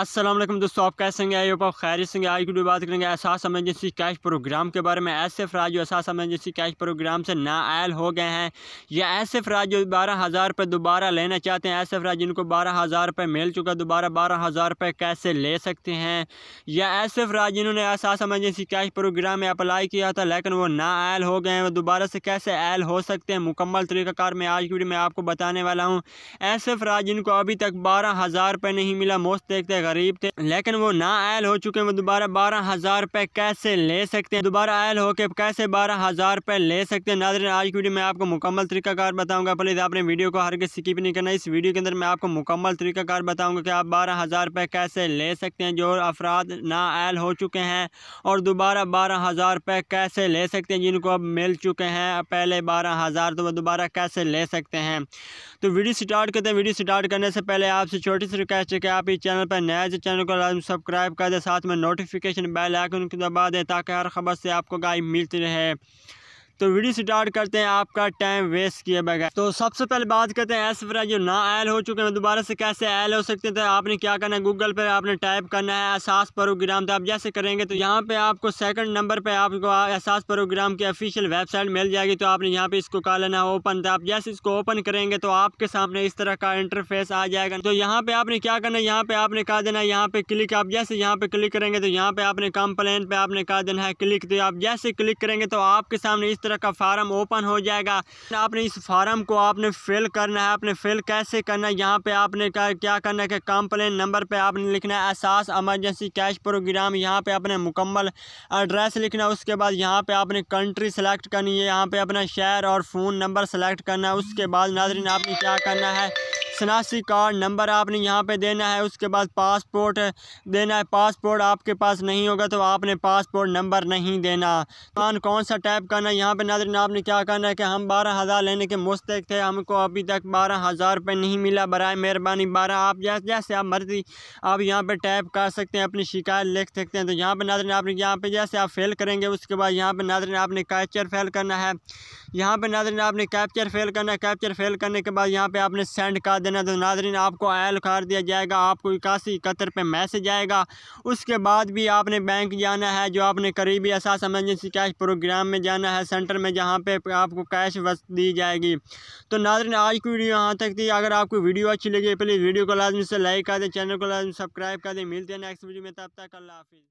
असलम दोस्तों आप कैसे होंगे आई होप आप खैर होंगे आज की बात करेंगे एहसास एमरजेंसी कैश प्रोग्राम के बारे में ऐसे अफराज जो एहसास एमरजेंसी कैश प्रोग्राम से नायल हो गए हैं या ऐसे अफराज जो बारह हज़ार रुपये दोबारा लेना चाहते हैं ऐसे अफराज जिनको बारह हज़ार रुपये मिल चुका दोबारा बारह हज़ार रुपये कैसे ले सकते हैं या ऐसे अफराज जिन्होंने एहसास एमरजेंसी कैश प्रोग्राम में अप्लाई किया था लेकिन वो नायल हो गए हैं वो दोबारा से कैसे आयल हो सकते हैं मुकम्मल तरीक़ाकार मैं आज की वीडियो में आपको बताने वाला हूँ ऐसे अफराज जिनको अभी तक बारह हज़ार रुपये नहीं मिला मोस्ट देखते गरीब थे लेकिन वो ना आयल हो चुके वो दोबारा बारह हज़ार रुपए कैसे ले सकते हैं दोबारा आयल हो के कैसे बारह हज़ार रुपए ले सकते हैं नादरन आज की वीडियो में आपको मुकम्मल तरीकाकार बताऊंगा प्लीज़ आपने वीडियो को हर के स्किप नहीं करना इस वीडियो के अंदर मैं आपको मुकम्मल तरीकाकार बताऊंगा कि आप बारह हज़ार रुपए कैसे ले सकते हैं जो अफराद ना आयल हो चुके हैं और दोबारा बारह हज़ार रुपए कैसे ले सकते हैं जिनको अब मिल चुके हैं पहले बारह हज़ार तो वह दोबारा कैसे ले सकते हैं तो वीडियो स्टार्ट करते हैं वीडियो स्टार्ट करने से पहले आपसे छोटी सी रिक्वेस्ट है कि आप इस चैनल पर नया नया चैनल को सब्सक्राइब कर दें साथ में नोटिफिकेशन बेल आइकन को दबा दें ताकि हर खबर से आपको गाय मिलती रहे तो वीडियो स्टार्ट करते हैं आपका टाइम वेस्ट किए बगैर तो सबसे पहले बात करते हैं एस जो ना ऐल हो चुके हैं दोबारा से कैसे ऐल हो सकते हैं तो आपने क्या करना है गूगल पर आपने टाइप करना है एहसास प्रोग्राम तो आप जैसे करेंगे तो यहाँ पे आपको सेकंड नंबर पे आपको एहसास प्रोग्राम की ऑफिशियल वेबसाइट मिल जाएगी तो आपने यहाँ पे इसको कहा लेना है ओपन तो आप जैसे इसको ओपन करेंगे तो आपके सामने इस तरह का इंटरफेस आ जाएगा तो यहाँ पे आपने क्या करना है यहाँ पे आपने कहा देना है यहाँ पे क्लिक आप जैसे यहाँ पे क्लिक करेंगे तो यहाँ पे आपने कंप्लेन पे आपने कहा देना है क्लिक तो आप जैसे क्लिक करेंगे तो आपके सामने इस तरह तरह का फार्म ओपन हो जाएगा आपने इस फार्म को आपने फिल करना है आपने फिल कैसे करना है यहाँ पे आपने का, क्या करना है कि कंप्लेन नंबर पे आपने लिखना है एहसास एमरजेंसी कैश प्रोग्राम यहाँ पे अपने मुकम्मल एड्रेस लिखना है उसके बाद यहाँ पे आपने कंट्री सेलेक्ट करनी है यहाँ पे अपना शहर और फ़ोन नंबर सेलेक्ट करना है उसके बाद नाजरीन आपने क्या करना है शनासी कार्ड नंबर आपने यहाँ पे देना है उसके बाद पासपोर्ट देना है पासपोर्ट आपके पास नहीं होगा तो आपने पासपोर्ट नंबर नहीं देना कान कौन सा टाइप करना है यहाँ पे नाजरन आपने क्या करना है कि हम बारह हज़ार लेने के मुस्तक थे हमको अभी तक बारह हज़ार रुपये नहीं मिला बरए मेहरबानी बारह आप जैसे जैसे आप मर्जी आप यहाँ पर टाइप कर सकते हैं अपनी शिकायत लिख सकते हैं तो यहाँ पर नाजरन आपने यहाँ पर जैसे आप फेल करेंगे उसके बाद यहाँ पर नाजरन आपने कैप्चर फेल करना है यहाँ पर नाजरन आपने कैप्चर फेल करना है कैप्चर फेल करने के बाद यहाँ पर आपने सेंड कर देना देना तो नाजरीन आपको आयल उखाड़ दिया जाएगा आपको इक्यासी इकहत्तर पर मैसेज आएगा उसके बाद भी आपने बैंक जाना है जो आपने करीबी असास एमरजेंसी कैश प्रोग्राम में जाना है सेंटर में जहाँ पे आपको कैश वस्त दी जाएगी तो नाजरीन आज की वीडियो यहाँ तक थी अगर आपको वीडियो अच्छी लगी प्लीज़ वीडियो को लाजमी से लाइक कर दें चैनल को लाजमी सब्सक्राइब कर दें मिलते हैं नेक्स्ट वीडियो में तब तक अल्लाह हाफिज़